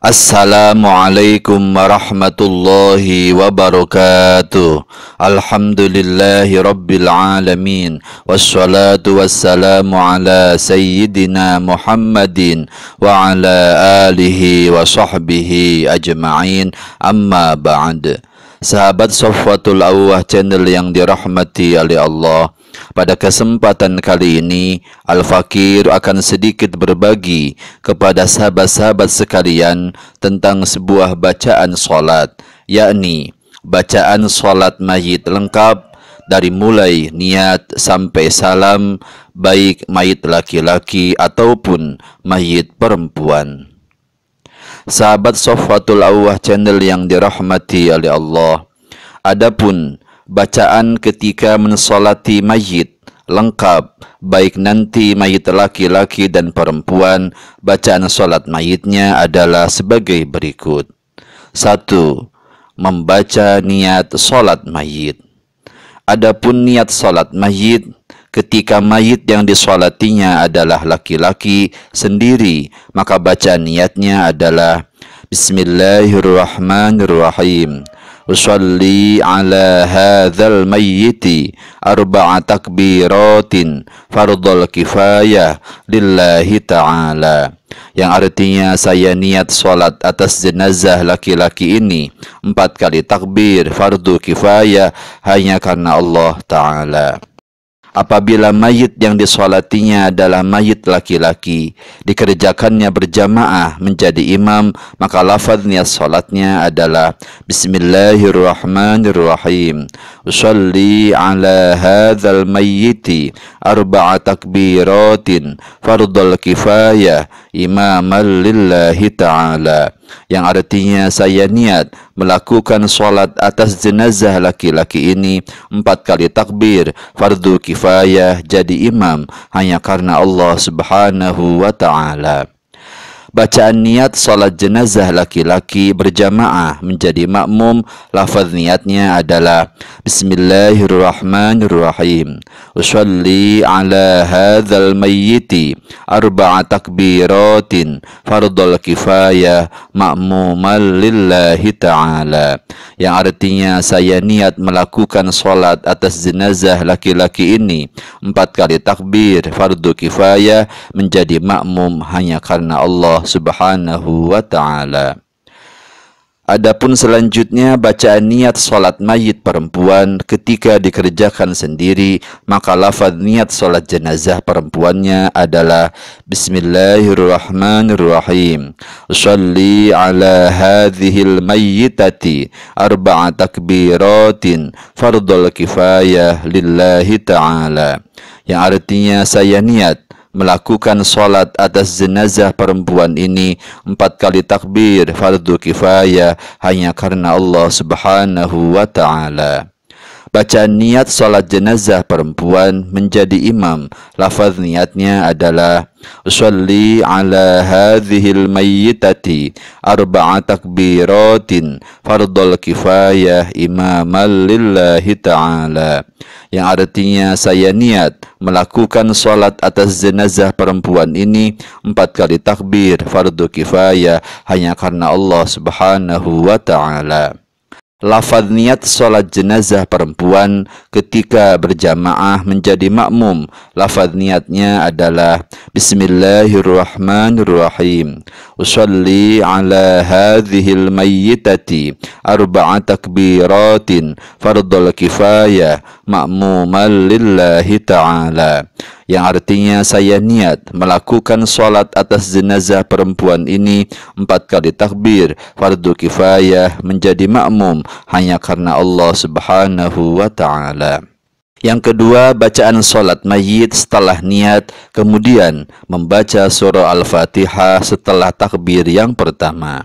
السلام عليكم ورحمة الله وبركاته الحمد لله رب العالمين والصلاة والسلام على سيدنا محمد وعلى آله وصحبه أجمعين أما بعد Sahabat Sofwatul الأوه تنل yang رحمتي oleh الله Pada kesempatan kali ini, Al-Fakir akan sedikit berbagi kepada sahabat-sahabat sekalian tentang sebuah bacaan solat, yakni bacaan solat mayit lengkap dari mulai niat sampai salam baik mayit laki-laki ataupun mayit perempuan. Sahabat Sofatul Awah channel yang dirahmati oleh Allah. Adapun bacaan ketika mensolati mayit lengkap, baik nanti mayit laki-laki dan perempuan, bacaan solat mayitnya adalah sebagai berikut. 1. Membaca niat solat mayit. Adapun niat solat mayit, ketika mayit yang disolatinya adalah laki-laki sendiri, maka bacaan niatnya adalah Bismillahirrahmanirrahim usalli ala hadzal mayyiti arba'a takbiratin fardhul kifayah lillahi ta'ala yang artinya saya niat sholat atas jenazah laki-laki ini empat kali takbir fardu kifayah hanya karena Allah Ta'ala apabila mayit yang disolatinya adalah mayit laki-laki, dikerjakannya berjamaah menjadi imam, maka lafadznya solatnya adalah Bismillahirrahmanirrahim. Usalli ala hadzal mayyiti arba'a takbiratin fardal kifayah imaman lillahi ta'ala. yang artinya saya niat melakukan solat atas jenazah laki-laki ini empat kali takbir fardu kifayah jadi imam hanya karena Allah Subhanahu wa taala bacaan niat sholat jenazah laki-laki berjamaah menjadi makmum lafaz niatnya adalah Bismillahirrahmanirrahim usalli ala hadzal mayyiti arba'a takbiratin kifayah ma'muman lillahi ta'ala yang artinya saya niat melakukan sholat atas jenazah laki-laki ini empat kali takbir fardu kifayah menjadi makmum hanya karena Allah Allah Subhanahu wa taala. Adapun selanjutnya bacaan niat sholat mayit perempuan ketika dikerjakan sendiri maka lafaz niat sholat jenazah perempuannya adalah Bismillahirrahmanirrahim Salli ala hadhil mayyitati arba'a takbiratin fardul kifayah lillahi ta'ala yang artinya saya niat melakukan sholat atas jenazah perempuan ini empat kali takbir fardu kifayah hanya karena Allah subhanahu wa ta'ala baca niat sholat jenazah perempuan menjadi imam. Lafaz niatnya adalah Usalli ala hadhil mayyitati arba'a takbiratin kifayah imaman lillahi ta'ala yang artinya saya niat melakukan sholat atas jenazah perempuan ini empat kali takbir fardu kifayah hanya karena Allah subhanahu wa ta'ala lafaz niat sholat jenazah perempuan ketika berjamaah menjadi makmum. Lafaz niatnya adalah Bismillahirrahmanirrahim. Usalli ala hadhil mayyitati arba'a takbiratin fardul kifayah ma'muman lillahi ta'ala yang artinya saya niat melakukan sholat atas jenazah perempuan ini empat kali takbir fardu kifayah menjadi makmum hanya karena Allah subhanahu wa ta'ala yang kedua, bacaan solat mayit setelah niat, kemudian membaca surah Al-Fatihah setelah takbir yang pertama.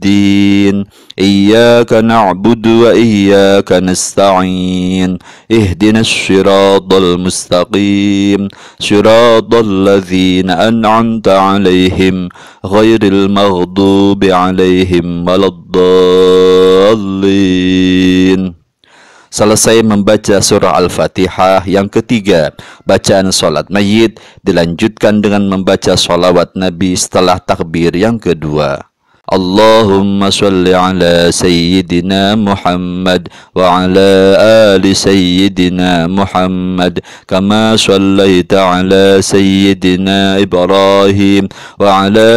الدين إياك نعبد وإياك نستعين اهدنا الصراط المستقيم صراط الذين أنعمت عليهم غير المغضوب عليهم ولا الضالين Selesai membaca surah Al-Fatihah yang ketiga, bacaan sholat mayit dilanjutkan dengan membaca sholawat Nabi setelah takbir yang kedua. اللهم صل على سيدنا محمد وعلى آل سيدنا محمد كما صليت على سيدنا إبراهيم وعلى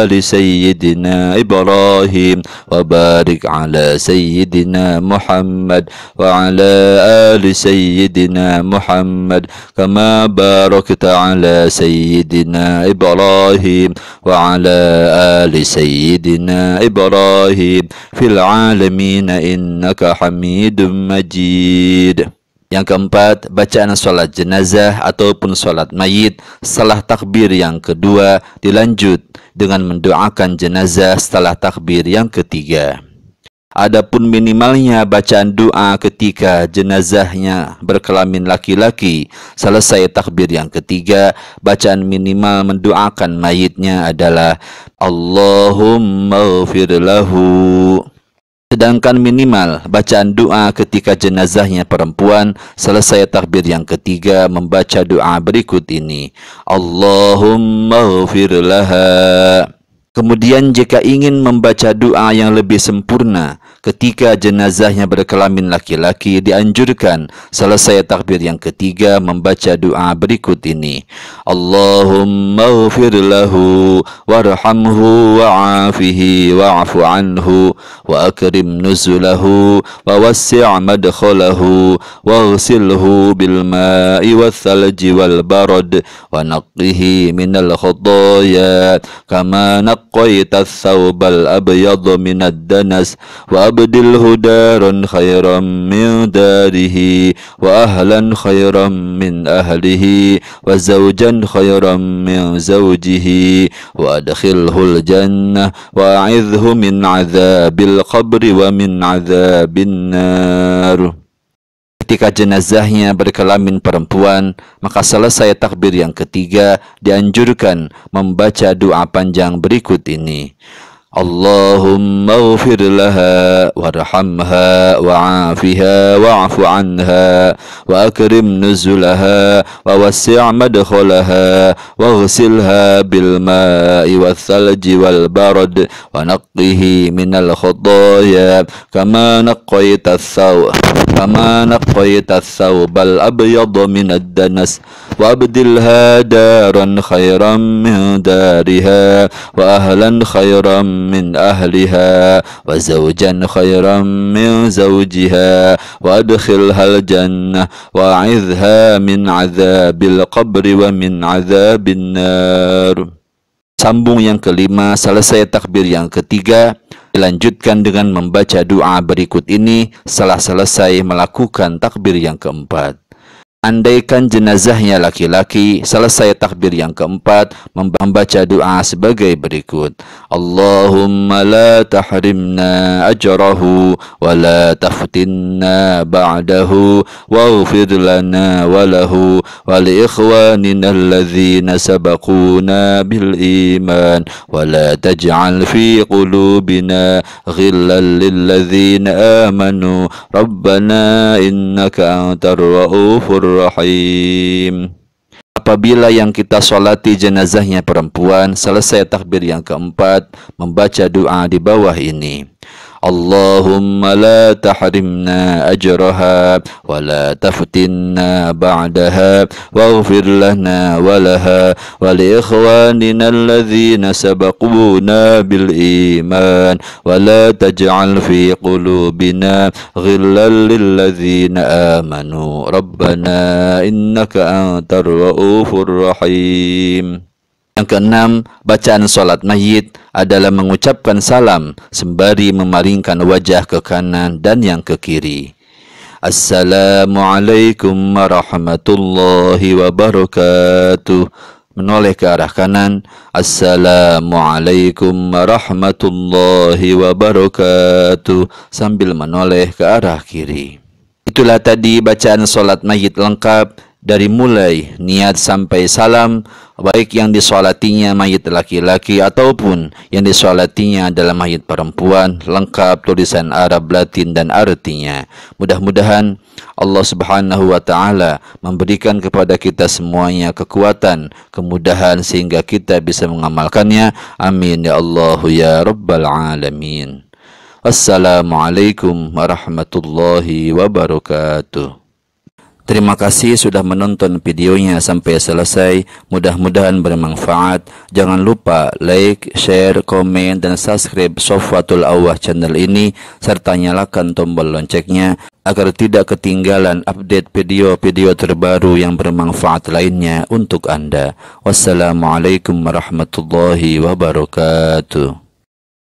آل سيدنا إبراهيم وبارك على سيدنا محمد وعلى آل سيدنا محمد كما باركت على سيدنا إبراهيم وعلى آل سيدنا سيدنا إبراهيم في العالمين إنك حميد مجيد Yang keempat, bacaan sholat jenazah ataupun sholat mayit setelah takbir yang kedua dilanjut dengan mendoakan jenazah setelah takbir yang ketiga. Adapun minimalnya bacaan doa ketika jenazahnya berkelamin laki-laki, selesai takbir yang ketiga, bacaan minimal mendoakan mayitnya adalah Allahumma lahu. Sedangkan minimal bacaan doa ketika jenazahnya perempuan selesai takbir yang ketiga membaca doa berikut ini Allahumma laha Kemudian jika ingin membaca doa yang lebih sempurna ketika jenazahnya berkelamin laki-laki dianjurkan selesai takbir yang ketiga membaca doa berikut ini. Allahumma ufir lahu warhamhu wa'afihi wa'afu anhu wa akrim nuzulahu wa wasi' madkhalahu waghsilhu bil ma'i wal thalji wal barad wa naqqihi minal khadaya kama naq نقيت الثوب الأبيض من الدنس وأبدله دارا خيرا من داره وأهلا خيرا من أهله وزوجا خيرا من زوجه وأدخله الجنة وأعذه من عذاب القبر ومن عذاب النار Ketika jenazahnya berkelamin perempuan, maka selesai takbir yang ketiga dianjurkan membaca doa panjang berikut ini. اللهم اغفر لها وارحمها وعافها واعف عنها وأكرم نزلها ووسع مدخلها واغسلها بالماء والثلج والبرد ونقه من الخطايا كما نقيت الثوب كما نقيت الثوب الأبيض من الدنس وابدلها دارا خيرا من دارها وأهلا خيرا من أهلها وزوجا خيرا من زوجها وأدخلها الجنة وأعذها من عذاب القبر ومن عذاب النار sambung yang kelima, selesai takbir yang ketiga, dilanjutkan dengan membaca doa berikut ini setelah selesai melakukan takbir yang keempat. Andaikan jenazahnya laki-laki, selesai takbir yang keempat, membaca doa sebagai berikut. Allahumma la tahrimna ajrahu, wa la taftinna ba'dahu, waghfir lana walahu, wa li ikhwanina alladhina sabakuna bil iman, wa la taj'al fi qulubina ghillan lil ladzina amanu, Rabbana innaka antar ra'ufur Bismillahirrahmanirrahim. Apabila yang kita solati jenazahnya perempuan, selesai takbir yang keempat, membaca doa di bawah ini. اللهم لا تحرمنا أجرها ولا تفتنا بعدها واغفر لنا ولها ولإخواننا الذين سبقونا بالإيمان ولا تجعل في قلوبنا غلا للذين آمنوا ربنا إنك أنت الرؤوف الرحيم Yang keenam, bacaan salat mayit adalah mengucapkan salam sembari memaringkan wajah ke kanan dan yang ke kiri. Assalamualaikum warahmatullahi wabarakatuh. Menoleh ke arah kanan. Assalamualaikum warahmatullahi wabarakatuh. Sambil menoleh ke arah kiri. Itulah tadi bacaan salat mayit lengkap dari mulai niat sampai salam baik yang disolatinya mayit laki-laki ataupun yang disolatinya adalah mayit perempuan lengkap tulisan Arab Latin dan artinya mudah-mudahan Allah Subhanahu wa taala memberikan kepada kita semuanya kekuatan kemudahan sehingga kita bisa mengamalkannya amin ya Allah ya rabbal alamin Assalamualaikum warahmatullahi wabarakatuh Terima kasih sudah menonton videonya sampai selesai. Mudah-mudahan bermanfaat. Jangan lupa like, share, komen, dan subscribe Sofwatul Awah channel ini serta nyalakan tombol loncengnya agar tidak ketinggalan update video-video terbaru yang bermanfaat lainnya untuk Anda. Wassalamualaikum warahmatullahi wabarakatuh.